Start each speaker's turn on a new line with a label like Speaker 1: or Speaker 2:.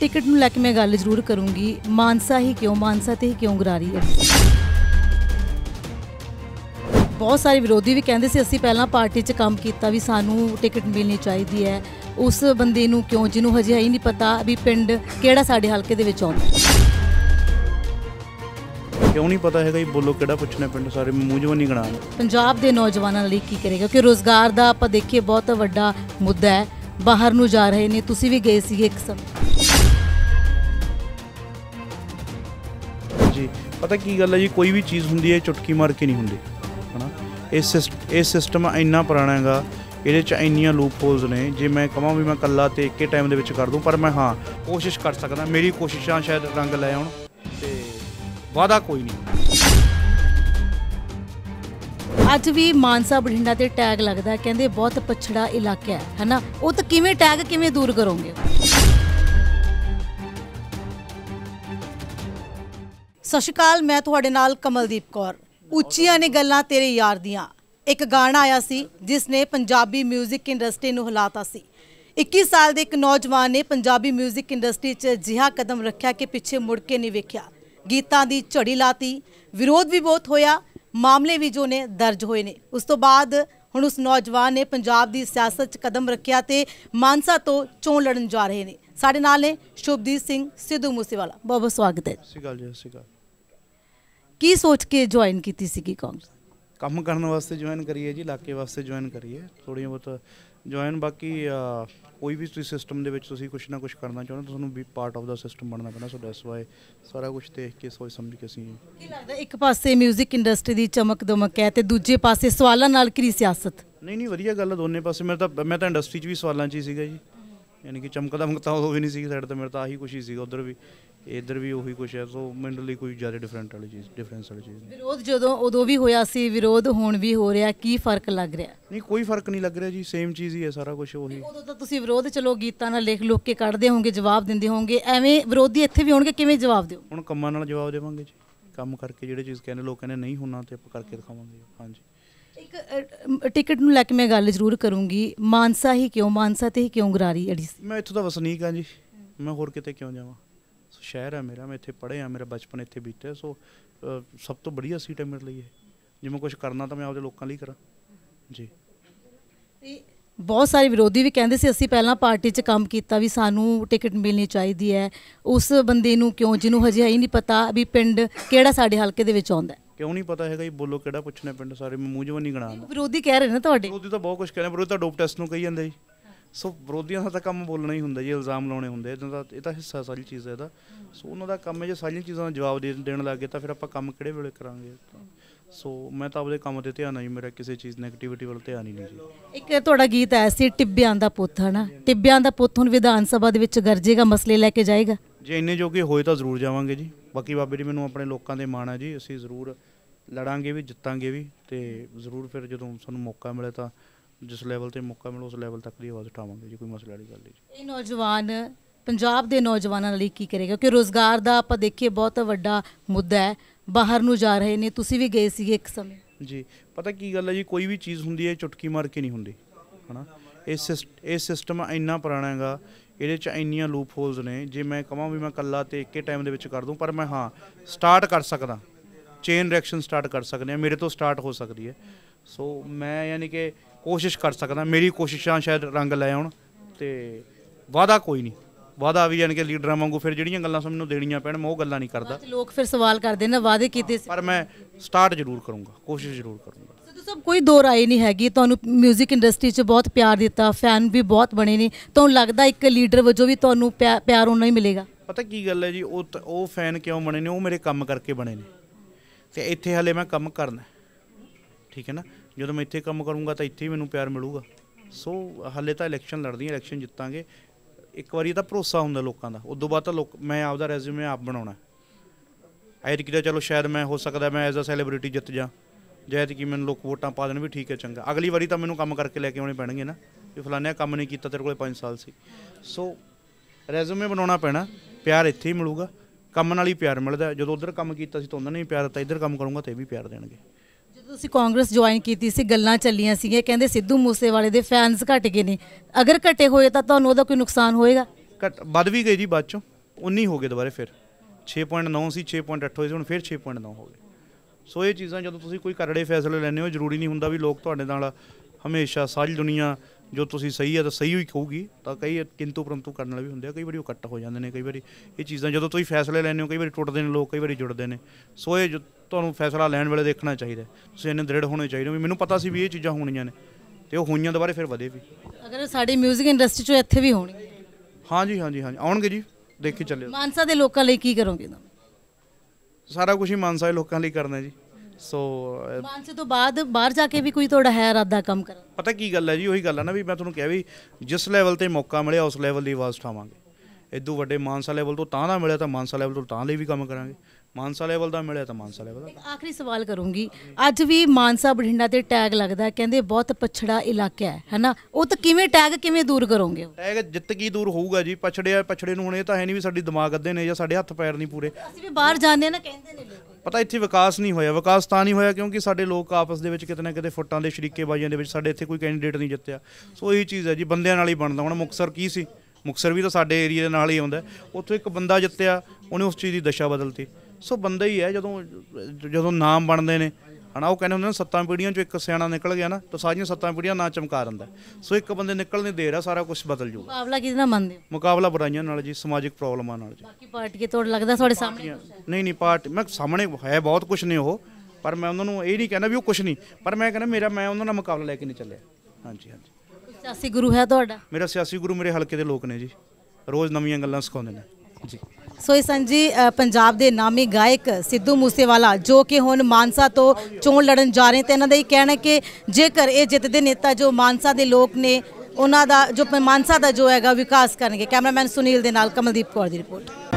Speaker 1: ticket ਨੂੰ ਲੈ ਕੇ ਮੈਂ ਗੱਲ ਜ਼ਰੂਰ ਕਰੂੰਗੀ ਮਾਨਸਾ ਹੀ ਕਿਉਂ ਮਾਨਸਾ ਤੇ ਹੀ ਕਿਉਂ ਗਰਾਰੀ ਹੈ ਬਹੁਤ ਸਾਰੇ ਵਿਰੋਧੀ ਵੀ ਕਹਿੰਦੇ ਸੀ ਅਸੀਂ ਪਹਿਲਾਂ ਪਾਰਟੀ 'ਚ ਕੰਮ ਕੀਤਾ ਵੀ ਸਾਨੂੰ ਟਿਕਟ ਮਿਲਣੀ ਚਾਹੀਦੀ ਹੈ ਉਸ ਬੰਦੇ ਨੂੰ ਕਿਉਂ ਜਿਹਨੂੰ ਹਜੇ ਹੀ ਨਹੀਂ ਪਤਾ ਵੀ ਪਿੰਡ ਕਿਹੜਾ ਸਾਡੇ ਹਲਕੇ ਦੇ ਵਿੱਚ ਆਉਂਦਾ
Speaker 2: ਕਿਉਂ ਨਹੀਂ ਪਤਾ ਹੈਗਾ ਇਹ ਬੋਲੋ ਕਿਹੜਾ ਪੁੱਛਣਾ ਪਿੰਡ ਸਾਰੇ ਮੂੰਹ ਨਹੀਂ ਗਣਾ
Speaker 1: ਪੰਜਾਬ ਦੇ ਨੌਜਵਾਨਾਂ ਲਈ ਕੀ ਕਰੇਗਾ ਕਿ ਰੋਜ਼ਗਾਰ ਦਾ ਆਪਾਂ ਦੇਖੀਏ ਬਹੁਤ ਵੱਡਾ ਮੁੱਦਾ ਹੈ ਬਾਹਰ ਨੂੰ ਜਾ ਰਹੇ ਨੇ ਤੁਸੀਂ ਵੀ ਗਏ ਸੀਗੇ ਇੱਕ ਸਮੇਂ
Speaker 2: ਪਤਾ ਕੀ ਗੱਲ ਹੈ ਜੀ ਕੋਈ ਵੀ ਚੀਜ਼ ਹੁੰਦੀ ਹੈ ਚੁਟਕੀ ਮਾਰ ਕੇ ਨਹੀਂ ਹੁੰਦੀ ਹਨਾ ਇਹ ਸਿਸਟਮ ਇਹ ਸਿਸਟਮ ਇੰਨਾ ਪੁਰਾਣਾ ਹੈਗਾ ਇਹਦੇ ਚ ਇੰਨੀਆਂ ਲੂਪ ਹੋਲਸ ਨੇ ਜੇ ਮੈਂ ਕਹਾਂ ਵੀ ਮੈਂ ਕੱਲਾ ਤੇ ਇੱਕੇ ਟਾਈਮ ਦੇ ਵਿੱਚ ਕਰ ਦੂੰ ਪਰ ਮੈਂ ਹਾਂ ਕੋਸ਼ਿਸ਼ ਕਰ ਸਕਦਾ ਮੇਰੀ ਕੋਸ਼ਿਸ਼ਾਂ ਸ਼ਾਇਦ ਰੰਗ ਲੈ ਆਉਣ ਤੇ ਵਾਦਾ ਕੋਈ ਨਹੀਂ
Speaker 1: ਅੱਜ ਵੀ ਮਾਨਸਾ ਬਠਿੰਡਾ ਤੇ ਟੈਗ ਲੱਗਦਾ ਕਹਿੰਦੇ ਬਹੁਤ ਪਛੜਾ ਇਲਾਕਾ ਹੈ ਹਨਾ ਉਹ ਤਾਂ ਕਿਵੇਂ ਟੈਗ ਕਿਵੇਂ ਦੂਰ ਕਰੋਗੇ ਸਤਿ ਸ਼੍ਰੀ ਅਕਾਲ ਮੈਂ ਤੁਹਾਡੇ ਨਾਲ ਕਮਲਦੀਪ ਕੌਰ ਉੱਚੀਆਂ ਨੇ ਗੱਲਾਂ ਤੇਰੇ ਯਾਰ ਦੀਆਂ ਇੱਕ ਗਾਣਾ ਆਇਆ ਸੀ ਜਿਸ ਨੇ ਪੰਜਾਬੀ 뮤직 ਇੰਡਸਟਰੀ ਨੂੰ ਹਿਲਾਤਾ ਸੀ 21 ਸਾਲ ਦੇ ਇੱਕ ਨੌਜਵਾਨ ਨੇ ਪੰਜਾਬੀ 뮤직 ਇੰਡਸਟਰੀ 'ਚ ਜਿਹਾ ਕਦਮ ਰੱਖਿਆ ਕਿ ਪਿੱਛੇ ਮੁੜ ਕੇ ਨਹੀਂ ਵੇਖਿਆ ਗੀਤਾਂ ਦੀ ਝੜੀ ਲਾਤੀ ਵਿਰੋਧ ਵੀ ਬਹੁਤ ਹੋਇਆ ਮਾਮਲੇ ਵੀ ਜੋ ਨੇ ਦਰਜ ਹੋਏ ਨੇ ਉਸ ਤੋਂ ਬਾਅਦ ਹੁਣ ਉਸ ਨੌਜਵਾਨ ਨੇ ਪੰਜਾਬ ਦੀ ਸਿਆਸਤ 'ਚ ਕਦਮ ਰੱਖਿਆ ਤੇ ਮਾਨਸਾ ਤੋਂ ਚੋਣ ਲੜਨ ਜਾ ਰਹੇ ਨੇ ਸਾਡੇ ਨਾਲ ਨੇ ਸ਼ੁਭਦੀਪ ਸਿੰਘ ਸਿੱਧੂ ਮੂਸੇਵਾਲਾ ਬਹੁਤ ਬਹੁਤ ਸਵਾਗਤ ਹੈ ਸਤਿ
Speaker 2: ਸ਼੍ਰੀ ਅਕਾਲ ਜੀ ਸਤਿ ਸ਼੍ਰੀ ਅਕਾਲ
Speaker 1: ਕੀ ਸੋਚ ਕੇ ਜੁਆਇਨ ਕੀਤੀ ਸੀਗੀ ਕਾਂਗਰਸ
Speaker 2: ਕੰਮ ਕਰਨ ਵਾਸਤੇ ਜੁਆਇਨ ਕਰੀਏ ਜੀ ਇਲਾਕੇ ਵਾਸਤੇ ਜੁਆਇਨ ਕਰੀਏ ਥੋੜੀ ਬਹੁਤ ਜੁਆਇਨ ਬਾਕੀ ਕੋਈ ਵੀ ਤੁਸੀਂ ਸਿਸਟਮ ਦੇ ਵਿੱਚ ਤੁਸੀਂ ਕੁਝ ਨਾ ਕੁਝ ਕਰਨਾ ਚਾਹੁੰਦੇ ਹੋ ਤੁਹਾਨੂੰ ਵੀ ਪਾਰਟ ਆਫ ਦਾ ਸਿਸਟਮ ਬਣਨਾ ਪੈਣਾ ਸੋ ਦੈਟਸ ਵਾਈ ਸਾਰਾ ਕੁਝ ਦੇਖ ਕੇ ਸੋਚ ਸਮਝ ਕੇ ਅਸੀਂ ਕੀ
Speaker 1: ਲੱਗਦਾ ਇੱਕ ਪਾਸੇ 뮤직 ਇੰਡਸਟਰੀ ਦੀ ਚਮਕ ਦਮਕ ਹੈ ਤੇ ਦੂਜੇ ਪਾਸੇ ਸਵਾਲਾਂ ਨਾਲ ਕਰੀ ਸਿਆਸਤ
Speaker 2: ਨਹੀਂ ਨਹੀਂ ਵਧੀਆ ਗੱਲ ਹੈ ਦੋਨੇ ਪਾਸੇ ਮੈਂ ਤਾਂ ਮੈਂ ਤਾਂ ਇੰਡਸਟਰੀ 'ਚ ਵੀ ਸਵਾਲਾਂ 'ਚ ਹੀ ਸੀਗਾ ਜੀ ਯਾਨੀ ਕਿ ਚਮਕ ਦਮਕ ਤਾਂ ਉਹ ਵੀ ਨਹੀਂ ਸੀ ਸਾਈਡ ਤੇ ਮੇਰਾ ਤਾਂ ਆਹੀ ਖੁਸ਼ੀ ਸੀਗਾ ਉਧਰ ਵੀ ਇਧਰ ਵੀ ਉਹੀ ਕੁਝ ਹੈ ਸੋ ਮੈਨੂੰ ਲਈ ਕੋਈ ਜ਼ਿਆਦਾ ਡਿਫਰੈਂਟ ਵਾਲੀ ਚੀਜ਼ ਡਿਫਰੈਂਸ ਵਾਲੀ ਚੀਜ਼
Speaker 1: ਨਹੀਂ ਵਿਰੋਧ ਜਦੋਂ ਉਦੋਂ ਵੀ ਹੋਇਆ ਸੀ ਵਿਰੋਧ ਹੁਣ ਵੀ ਹੋ ਰਿਹਾ ਕੀ ਫਰਕ ਲੱਗ ਰਿਹਾ ਨਹੀਂ ਕੋਈ ਫਰਕ
Speaker 2: ਨਹੀਂ ਲੱਗ ਰਿਹਾ ਜੀ ਸੇਮ ਚੀਜ਼ ਹੀ ਹੈ ਸਾਰਾ ਕੁਝ ਉਹੀ ਉਦੋਂ
Speaker 1: ਤਾਂ ਤੁਸੀਂ ਵਿਰੋਧ ਚਲੋ ਗੀਤਾਂ ਨਾਲ ਲਿਖ ਲੋਕ ਕੇ ਕੱਢਦੇ ਹੋਵੋਗੇ ਜਵਾਬ ਦਿੰਦੇ ਹੋਵੋਗੇ ਐਵੇਂ ਵਿਰੋਧੀ ਇੱਥੇ ਵੀ ਹੋਣਗੇ ਕਿਵੇਂ ਜਵਾਬ ਦਿਓ
Speaker 2: ਹੁਣ ਕੰਮਾਂ ਨਾਲ ਜਵਾਬ ਦੇਵਾਂਗੇ ਜੀ ਕੰਮ ਕਰਕੇ ਜਿਹੜੇ ਚੀਜ਼ ਕਹਿੰਦੇ ਲੋਕ ਕਹਿੰਦੇ ਨਹੀਂ ਹੋਣਾ ਤੇ ਆਪਾਂ ਕਰਕੇ ਦਿਖਾਵਾਂਗੇ ਹਾਂਜੀ
Speaker 1: ਇੱਕ ਟਿਕਟ ਨੂੰ ਲੈ ਕੇ ਮੈਂ ਗੱਲ ਜ਼ਰੂਰ ਕਰੂੰਗੀ ਮਾਨਸਾ ਹੀ ਕਿਉਂ ਮਾਨਸਾ ਤੇ ਹੀ ਕਿਉਂ ਗਰਾਰੀ ਅੜੀ
Speaker 2: ਮੈਂ ਇੱਥੋਂ ਦਾ ਵਸਨੀਕ ਹਾਂ ਜੀ ਮੈਂ ਹੋਰ ਕਿਤੇ ਕਿਉਂ ਜਾਵਾਂ ਸ਼ਹਿਰ ਹੈ ਮੇਰਾ ਮੈਂ ਇੱਥੇ ਪੜ੍ਹਿਆ ਮੇਰਾ ਬਚਪਨ ਇੱਥੇ ਬੀਤਿਆ ਸੋ ਸਭ ਤੋਂ ਵਧੀਆ ਸੀਟ ਹੈ ਮੇਰੇ ਲਈ ਇਹ ਜੇ ਮੈਂ ਕੁਝ ਕਰਨਾ ਤਾਂ ਮੈਂ ਆਪਦੇ ਲੋਕਾਂ ਲਈ ਕਰਾਂ ਜੀ
Speaker 1: ਤੇ ਬਹੁਤ ਸਾਰੇ ਵਿਰੋਧੀ ਵੀ ਕਹਿੰਦੇ ਸੀ ਅਸੀਂ ਪਹਿਲਾਂ ਪਾਰਟੀ 'ਚ ਕੰਮ ਕੀਤਾ ਵੀ ਸਾਨੂੰ ਟਿਕਟ ਮਿਲਣੀ ਚਾਹੀਦੀ ਹੈ ਉਸ ਬੰਦੇ ਨੂੰ ਕਿਉਂ ਜਿਹਨੂੰ ਹਜੇ ਹੀ ਨਹੀਂ ਪਤਾ ਵੀ ਪਿੰਡ ਕਿਹੜਾ ਸਾਡੇ ਹਲਕੇ ਦੇ ਵਿੱਚ ਆਉਂਦਾ
Speaker 2: ਕਿਉਂ ਨਹੀਂ ਪਤਾ ਹੈਗਾ ਇਹ ਬੋਲੋ ਕਿਹੜਾ ਪੁੱਛਣਾ ਪਿੰਡ ਸਾਰੇ ਮੂੰਹ ਜਵਾਨੀ ਗਣਾ
Speaker 1: ਵਿਰੋਧੀ ਕਹਿ ਰਹੇ ਨੇ ਤੁਹਾਡੇ ਵਿਰੋਧੀ ਤਾਂ ਬਹੁਤ ਕੁਝ
Speaker 2: ਕਹਿੰਦੇ ਵਿਰੋਧੀ ਤਾਂ ਡੋਪ ਟੈਸਟ ਨੂੰ ਕਹੀ ਜਾਂਦੇ ਜੀ ਸੋ ਵਿਰੋਧੀਆਂ ਦਾ ਤਾਂ ਕੰਮ ਬੋਲਣਾ ਹੀ ਹੁੰਦਾ ਜੀ ਇਲਜ਼ਾਮ ਲਾਉਣੇ ਹੁੰਦੇ ਇਹਨਾਂ ਦਾ ਇਹ ਤਾਂ ਹਿੱਸਾ ਸਾਰੀ ਚੀਜ਼ ਦਾ ਇਹਦਾ ਸੋ ਉਹਨਾਂ ਦਾ ਕੰਮ ਹੈ ਜੇ ਸਾਰੀਆਂ ਚੀਜ਼ਾਂ ਦਾ ਜਵਾਬ ਦੇਣ ਦੇਣ ਲੱਗੇ ਤਾਂ ਫਿਰ ਆਪਾਂ ਕੰਮ ਕਿਹੜੇ ਵੇਲੇ ਕਰਾਂਗੇ ਸੋ ਮੈਂ ਤਾਂ ਆਪਦੇ ਕੰਮ ਤੇ ਧਿਆਨ ਨਹੀਂ ਜੀ ਮੇਰਾ ਕਿਸੇ ਚੀਜ਼ ਨੈਗੇਟਿਵਿਟੀ ਵੱਲ ਧਿਆਨ ਹੀ ਨਹੀਂ ਜੀ
Speaker 1: ਇੱਕ ਤੁਹਾਡਾ ਗੀਤ ਆਇਆ ਸੀ ਟਿੱਬਿਆਂ ਦਾ ਪੁੱਤ ਹਨਾ ਟਿੱਬਿਆਂ ਦਾ ਪੁੱਤ ਹੁਣ ਵਿਧਾਨ ਸਭਾ ਦੇ ਵਿੱਚ ਗਰਜੇਗਾ ਮਸਲੇ ਲੈ ਕੇ ਜਾਏਗਾ
Speaker 2: ਜੇ ਇੰਨੇ ਜੋਗੇ ਹੋਏ ਤਾਂ ਜ਼ਰੂਰ ਜਾਵਾਂਗੇ ਜੀ ਬਾਕੀ ਬਾਬੇ ਜੀ ਮੈਨੂੰ ਆਪਣੇ ਲੋਕਾਂ ਦੇ ਮਾਣ ਹੈ ਜੀ ਅਸੀਂ ਜ਼ਰੂਰ ਲੜਾਂਗੇ ਵੀ ਜਿੱਤਾਂਗੇ ਵੀ ਤੇ ਜ਼ਰੂਰ ਫਿਰ ਜਦੋਂ ਸਾਨੂੰ ਮੌਕਾ ਮਿਲੇ ਤਾਂ ਜਿਸ ਲੈਵਲ ਤੇ ਮੌਕਾ ਮਿਲੋ ਉਸ ਲੈਵਲ ਤੱਕ ਦੀ ਆਵਾਜ਼ ਉਠਾਵਾਂਗੇ ਜੀ ਕੋਈ ਮਸਲਾ ਵਾਲੀ ਗੱਲ ਨਹੀਂ
Speaker 1: ਜੀ ਇਹ ਨੌਜਵਾਨ ਪੰਜਾਬ ਦੇ ਨੌਜਵਾਨਾਂ ਲਈ ਕੀ ਕਰੇਗਾ ਕਿ ਰੋਜ਼ਗਾਰ ਦਾ ਆਪਾਂ ਦੇਖੀਏ ਬਹੁਤ ਵੱਡਾ ਮੁੱਦਾ ਹੈ ਬਾਹਰ ਨੂੰ ਜਾ ਰਹੇ ਨੇ ਤੁਸੀਂ ਵੀ ਗਏ ਸੀਗੇ ਇੱਕ ਸਮੇਂ
Speaker 2: ਜੀ ਪਤਾ ਕੀ ਗੱਲ ਹੈ ਜੀ ਕੋਈ ਵੀ ਚੀਜ਼ ਹੁੰਦੀ ਹੈ ਚੁਟਕੀ ਮਾਰ ਕੇ ਨਹੀਂ ਹੁੰਦੀ ਹਨਾ ਇਹ ਇਹ ਸਿਸਟਮ ਇੰਨਾ ਪੁਰਾਣਾ ਹੈਗਾ ਇਹਦੇ ਚ ਇੰਨੀਆਂ ਲੂਪ ਹੋਲਸ ਨੇ ਜੇ ਮੈਂ ਕਹਾਂ ਵੀ ਮੈਂ ਕੱਲਾ ਤੇ ਇੱਕੇ ਟਾਈਮ ਦੇ ਵਿੱਚ ਕਰ ਦੂੰ ਪਰ ਮੈਂ ਹਾਂ ਸਟਾਰਟ ਕਰ ਸਕਦਾ ਚੇਨ ਰਿਐਕਸ਼ਨ ਸਟਾਰਟ ਕਰ ਸਕਦੇ ਆ ਮੇਰੇ ਤੋਂ ਸਟਾਰਟ ਹੋ ਸਕਦੀ ਹੈ ਸੋ ਮੈਂ ਯਾਨੀ ਕਿ ਕੋਸ਼ਿਸ਼ ਕਰ ਸਕਦਾ ਮੇਰੀ ਕੋਸ਼ਿਸ਼ਾਂ ਸ਼ਾਇਦ ਰੰਗ ਲੈ ਆਉਣ ਤੇ ਵਾਦਾ ਕੋਈ ਨਹੀਂ ਵਾਦਾ ਵੀ ਯਾਨੀ ਕਿ ਲੀਡਰਾਂ ਵਾਂਗੂ ਫਿਰ ਜਿਹੜੀਆਂ ਗੱਲਾਂ ਸਾਨੂੰ ਦੇਣੀਆਂ ਪੈਣ ਮੈਂ ਉਹ ਗੱਲਾਂ ਨਹੀਂ ਕਰਦਾ
Speaker 1: ਲੋਕ ਫਿਰ ਸਵਾਲ ਕਰਦੇ ਨੇ ਵਾਦੇ ਕੀਤੇ ਸੀ ਪਰ
Speaker 2: ਮੈਂ ਸਟਾਰਟ ਜ਼ਰੂਰ ਕਰੂੰਗਾ ਕੋਸ਼ਿਸ਼ ਜ਼ਰੂਰ ਕਰੂੰਗਾ
Speaker 1: ਸਿੱਧੂ ਸਭ ਕੋਈ ਦੋ ਰਾਏ ਨਹੀਂ ਹੈਗੀ ਤੁਹਾਨੂੰ 뮤직 ਇੰਡਸਟਰੀ 'ਚ ਬਹੁਤ ਪਿਆਰ ਦਿੱਤਾ ਫੈਨ ਵੀ ਬਹੁਤ ਬਣੇ ਨੇ ਤੁਹਾਨੂੰ ਲੱਗਦਾ ਇੱਕ ਲੀਡਰ ਵਜੋਂ ਵੀ ਤੁਹਾਨੂੰ ਪਿਆਰ ਉਹਨਾਂ ਹੀ ਮਿਲੇਗਾ
Speaker 2: ਪਤਾ ਕੀ ਗੱਲ ਹੈ ਜੀ ਉਹ ਉਹ ਫੈਨ ਕਿਉਂ ਬਣੇ ਨੇ ਉਹ ਮੇਰੇ ਕੰਮ ਕਰਕੇ ਬਣੇ ਨੇ ਤੇ ਇੱਥੇ ਹਲੇ ਮੈਂ ਕੰਮ ਕਰਨਾ ਠੀਕ ਹੈ ਨਾ ਜਦੋਂ ਮੈਂ ਇੱਥੇ ਕੰਮ ਕਰੂੰਗਾ ਤਾਂ ਇੱਥੇ ਹੀ ਮੈਨੂੰ ਪਿਆਰ ਮਿਲੂਗਾ ਸੋ ਹੱਲੇ ਤਾਂ ਇਲੈਕਸ਼ਨ ਲੜਦੀ ਇਲੈਕਸ਼ਨ ਜਿੱਤਾਂਗੇ ਇੱਕ ਵਾਰੀ ਤਾਂ ਭਰੋਸਾ ਹੁੰਦਾ ਲੋਕਾਂ ਦਾ ਉਦੋਂ ਬਾਅਦ ਤਾਂ ਲੋਕ ਮੈਂ ਆਪਦਾ ਰੈਜ਼ਿਊਮੇ ਆਪ ਬਣਾਉਣਾ ਐਤ ਕਿ ਚਲੋ ਸ਼ਾਇਦ ਮੈਂ ਹੋ ਸਕਦਾ ਮੈਂ ਐਜ਼ ਅ ਸੈਲੀਬ੍ਰਿਟੀ ਜਿੱਤ ਜਾ ਜੈਦ ਕਿ ਮੈਨੂੰ ਲੋਕ ਵੋਟਾਂ ਪਾ ਦੇਣ ਵੀ ਠੀਕ ਹੈ ਚੰਗਾ ਅਗਲੀ ਵਾਰੀ ਤਾਂ ਮੈਨੂੰ ਕੰਮ ਕਰਕੇ ਲੈ ਕੇ ਆਉਣੇ ਪੈਣਗੇ ਨਾ ਵੀ ਫਲਾਣਿਆ ਕੰਮ ਨਹੀਂ ਕੀਤਾ ਤੇਰੇ ਕੋਲੇ 5 ਸਾਲ ਸੀ ਸੋ ਰੈਜ਼ਿਊਮੇ ਬਣਾਉਣਾ ਪੈਣਾ ਪਿਆਰ ਇੱਥੇ ਹੀ ਮਿਲੂਗਾ ਕੰਮ ਨਾਲ ਹੀ ਪਿਆਰ ਮਿਲਦਾ ਜਦੋਂ ਉਧਰ ਕੰਮ ਕੀਤਾ ਸੀ ਤਾਂ ਉਹਨਾਂ ਨੇ ਵੀ ਪਿਆਰ ਦਿੱਤਾ ਇੱਧਰ ਕੰਮ ਕਰੂੰਗਾ ਤੇ ਵੀ ਪਿਆਰ ਦੇਣਗੇ
Speaker 1: ਤੁਸੀਂ ਕਾਂਗਰਸ ਜੁਆਇਨ ਕੀਤੀ ਸੀ ਗੱਲਾਂ ਚੱਲੀਆਂ ਸੀਗੀਆਂ ਕਹਿੰਦੇ ਸਿੱਧੂ ਮੂਸੇਵਾਲੇ ਦੇ ਫੈਨਸ ਘਟ ਗਏ ਨੇ ਅਗਰ ਘਟੇ ਹੋਏ ਤਾਂ ਤੁਹਾਨੂੰ ਉਹਦਾ ਕੋਈ ਨੁਕਸਾਨ ਹੋਏਗਾ
Speaker 2: ਘਟ ਵੱਧ ਵੀ ਗਏ ਜੀ ਬਾਅਦ ਚੋਂ 19 ਹੋ ਗਏ ਦੁਬਾਰੇ ਫਿਰ 6.9 ਸੀ 6.8 ਹੋਏ ਸੀ ਹੁਣ ਫਿਰ 6.9 ਹੋ ਗਏ ਸੋ ਇਹ ਚੀਜ਼ਾਂ ਜਦੋਂ ਤੁਸੀਂ ਕੋਈ ਕਰੜੇ ਫੈਸਲੇ ਲੈਣੇ ਹੋ ਜ਼ਰੂਰੀ ਨਹੀਂ ਹੁੰਦਾ ਵੀ ਲੋਕ ਤੁਹਾਡੇ ਨਾਲ ਹਮੇਸ਼ਾ ਸਾਰੀ ਦੁਨੀਆ ਜੋ ਤੁਸੀਂ ਸਹੀ ਹੈ ਤਾਂ ਸਹੀ ਹੀ ਕਹੂਗੀ ਤਾਂ ਕਈ ਕਿੰਤੂ ਪਰੰਤੂ ਕਰਨ ਵਾਲੇ ਵੀ ਹੁੰਦੇ ਆ ਕਈ ਵਾਰੀ ਉਹ ਕੱਟ ਹੋ ਜਾਂਦੇ ਨੇ ਕਈ ਵਾਰੀ ਇਹ ਚੀਜ਼ਾਂ ਜਦੋਂ ਤੁਸੀਂ ਫੈਸਲੇ ਲੈਣੇ ਹੋ ਕਈ ਵਾਰੀ ਟੁੱਟਦੇ ਨੇ ਲੋਕ ਕਈ ਵਾਰੀ ਜੁੜਦੇ ਨੇ ਸੋ ਇਹ ਤੁਹਾਨੂੰ ਫੈਸਲਾ ਲੈਣ ਵੇਲੇ ਦੇਖਣਾ ਚਾਹੀਦਾ ਤੁਸੀਂ ਇੰਨੇ ਦ੍ਰਿੜ ਹੋਣੇ ਚਾਹੀਦੇ ਵੀ ਮੈਨੂੰ ਪਤਾ ਸੀ ਵੀ ਇਹ ਚੀਜ਼ਾਂ ਹੋਣੀਆਂ ਨੇ ਤੇ ਉਹ ਹੋਈਆਂ ਦੁਬਾਰੇ ਫਿਰ ਵਧੇ ਵੀ
Speaker 1: ਅਗਰ ਸਾਡੀ 뮤직 ਇੰਡਸਟਰੀ ਚੋਂ ਇੱਥੇ ਵੀ ਹੋਣਗੇ
Speaker 2: ਹਾਂਜੀ ਹਾਂਜੀ ਹਾਂਜੀ ਆਉਣਗੇ ਜੀ ਕੇ ਚੱਲਿਓ
Speaker 1: ਮਾਨਸਾ ਦੇ ਲੋਕਾਂ ਲਈ ਕੀ ਕਰੋਗੇ
Speaker 2: ਸਾਰਾ ਕੁਝ ਹੀ ਮਾਨਸਾ ਦੇ ਲੋਕਾਂ ਲਈ ਕਰਨਾ ਜੀ ਸੋ
Speaker 1: ਮਾਨਸੇ ਤੋਂ ਬਾਅਦ ਬਾਹਰ ਜਾ ਕੇ ਵੀ ਕੋਈ ਤੁਹਾਡਾ ਹੈ ਇਰਾਦਾ ਕੰਮ ਕਰਨ
Speaker 2: ਪਤਾ ਕੀ ਗੱਲ ਹੈ ਜੀ ਉਹੀ ਗੱਲ ਹੈ ਨਾ ਵੀ ਮੈਂ ਤੁਹਾਨੂੰ ਕਿਹਾ ਵੀ ਜਿਸ ਲੈਵਲ ਤੇ ਮੌਕਾ ਮਿਲਿਆ ਉਸ ਲੈਵਲ ਦੀ ਆਵਾਜ਼ ਉਠਾਵਾਂਗੇ ਇਦੋਂ ਵੱਡੇ ਮਾਨਸਾ ਲੈਵਲ ਤੋਂ ਤਾਂ ਦਾ ਮਿਲਿਆ ਤਾਂ ਮਾਨਸਾ ਲੈਵਲ ਤੋਂ ਤਾਂ ਲਈ ਵੀ ਕੰਮ ਕਰਾਂਗੇ ਮਾਨਸਾ ਲੈਵਲ ਦਾ ਮਿਲਿਆ ਤਾਂ ਮਾਨਸਾ ਲੈਵਲ ਦਾ ਇੱਕ
Speaker 1: ਆਖਰੀ ਸਵਾਲ ਕਰੂੰਗੀ ਅੱਜ ਵੀ ਮਾਨਸਾ ਬਠਿੰਡਾ ਤੇ ਟੈਗ ਲੱਗਦਾ ਕਹਿੰਦੇ ਬਹੁਤ ਪਛੜਾ ਇਲਾਕਾ ਹੈ ਹੈਨਾ ਉਹ ਤਾਂ ਕਿਵੇਂ ਟੈਗ ਕਿਵੇਂ ਦੂਰ ਕਰੋਗੇ
Speaker 2: ਟੈਗ ਜਿੱਤ ਕੀ ਦੂਰ ਹੋਊਗਾ ਜੀ ਪਛੜਿਆ ਪਛੜੇ ਨੂੰ ਹੁਣ ਇਹ ਤਾਂ ਹੈ ਨਹੀਂ ਵੀ ਸਾਡੀ ਦਿਮਾਗ ਅੱਧੇ ਨੇ ਜਾਂ ਸਾਡੇ ਹੱਥ ਪੈਰ ਨਹੀਂ ਪੂਰੇ ਅਸੀਂ
Speaker 1: ਵੀ ਬਾਹਰ ਜਾਂਦੇ ਨਾ ਕਹਿੰਦੇ ਨੇ
Speaker 2: ਲੋਕ ਪਤਾ ਇੱਥੇ ਵਿਕਾਸ ਨਹੀਂ ਹੋਇਆ ਵਿਕਾਸ ਤਾਂ ਨਹੀਂ ਹੋਇਆ ਕਿਉਂਕਿ ਸਾਡੇ ਲੋਕ ਆਪਸ ਦੇ ਵਿੱਚ ਕਿਤੇ ਨਾ ਕਿਤੇ ਫੁੱਟਾਂ ਦੇ ਸ਼ਰੀਕੇ ਬਾਜ਼ੀਆਂ ਦੇ ਵਿੱਚ ਸਾਡੇ ਇੱਥੇ ਕੋਈ ਕੈਂਡੀਡੇਟ ਨਹੀਂ ਜਿੱਤਿਆ ਸੋ ਇਹੀ ਚੀਜ਼ ਹੈ ਜੀ ਬੰਦਿਆਂ ਨਾਲ ਹੀ ਬਣਦਾ ਹੁਣ ਮੁਕਸਰ ਕੀ ਸੀ ਮੁਕਸਰ ਵੀ ਤਾਂ ਸਾਡੇ ਏਰੀਆ ਦੇ ਨਾਲ ਹੀ ਆਉਂਦਾ ਉੱਥੋਂ ਇੱਕ ਬੰਦਾ ਜਿੱਤਿਆ ਉਹਨੇ ਉਸ ਚੀਜ਼ ਦੀ ਦਸ਼ਾ ਬਦਲਤੀ ਸੋ ਬੰਦਾ ਹੀ ਹੈ ਜਦੋਂ ਜਦੋਂ ਨਾਮ ਬਣਦੇ ਨੇ ਹਨਾ ਉਹ ਕਹਿੰਦੇ ਹੁੰਦੇ ਨੇ ਸੱਤਾਂ ਪੀੜੀਆਂ ਚੋਂ ਇੱਕ ਸਿਆਣਾ ਨਿਕਲ ਗਿਆ ਨਾ ਤਾਂ ਸਾਰੀਆਂ ਸੱਤਾਂ ਪੀੜੀਆਂ ਨਾ ਚਮਕਾ ਰੰਦਾ ਸੋ ਇੱਕ ਬੰਦੇ ਨਿਕਲਣੇ ਦੇਰ ਆ ਸਾਰਾ ਕੁਝ ਬਦਲ ਜੂਗਾ
Speaker 1: ਮੁਕਾਬਲਾ ਕਿਸ ਨਾਲ ਮੰਨਦੇ ਹੋ
Speaker 2: ਮੁਕਾਬਲਾ ਬੁਰਾਈਆਂ ਨਾਲ ਜੀ ਸਮਾਜਿਕ ਪ੍ਰੋਬਲਮਾਂ ਨਾਲ ਜੀ ਬਾਕੀ
Speaker 1: ਪਾਰਟੀ ਤੋੜ ਲੱਗਦਾ ਤੁਹਾਡੇ ਸਾਹਮਣੇ
Speaker 2: ਨਹੀਂ ਨਹੀਂ ਪਾਰਟੀ ਮੈਂ ਸਾਹਮਣੇ ਹੈ ਬਹੁਤ ਕੁਝ ਨੇ ਉਹ ਪਰ ਮੈਂ ਉਹਨਾਂ ਨੂੰ ਇਹ ਨਹੀਂ ਕਹਿੰਦਾ ਵੀ ਉਹ ਕੁਝ ਨਹੀਂ ਪਰ ਮੈਂ ਕਹਿੰਦਾ ਮੇਰਾ ਮੈਂ ਉਹਨਾਂ ਨਾਲ ਮੁਕਾਬਲਾ ਲੈ ਕੇ ਨਹੀਂ ਚੱਲਿਆ ਹਾਂਜੀ ਹਾਂਜੀ
Speaker 1: ਸਿਆਸੀ ਗੁਰੂ ਹੈ ਤੁਹਾਡਾ
Speaker 2: ਮੇਰਾ ਸਿਆਸੀ ਗੁਰੂ ਮੇਰੇ ਹਲਕੇ ਦੇ ਲੋਕ ਨੇ ਜੀ ਰੋਜ਼ ਨਵੀਆਂ ਗੱਲਾਂ ਸਿਖਾਉਂਦੇ ਨੇ
Speaker 1: ਜੀ ਸੋਈ ਸੰਜੀ ਪੰਜਾਬ ਦੇ ਨਾਮੀ ਗਾਇਕ ਸਿੱਧੂ ਮੂਸੇਵਾਲਾ ਜੋ ਕਿ ਹੁਣ ਮਾਨਸਾ ਤੋਂ ਚੋਣ ਲੜਨ ਜਾ ਰਹੇ ਤੇ ਇਹਨਾਂ ਦਾ ਇਹ ਕਹਿਣਾ ਕਿ ਜੇਕਰ ਇਹ ਜਿੱਤਦੇ ਨੇਤਾ ਜੋ ਮਾਨਸਾ ਦੇ ਲੋਕ ਨੇ ਉਹਨਾਂ ਦਾ ਜੋ ਮਾਨਸਾ ਦਾ ਜੋ ਹੈਗਾ ਵਿਕਾਸ ਕਰਨਗੇ ਕੈਮਰਾਮੈਨ ਸੁਨੀਲ ਦੇ ਨਾਲ ਕਮਲਦੀਪ ਕੌਰ ਦੀ ਰਿਪੋਰਟ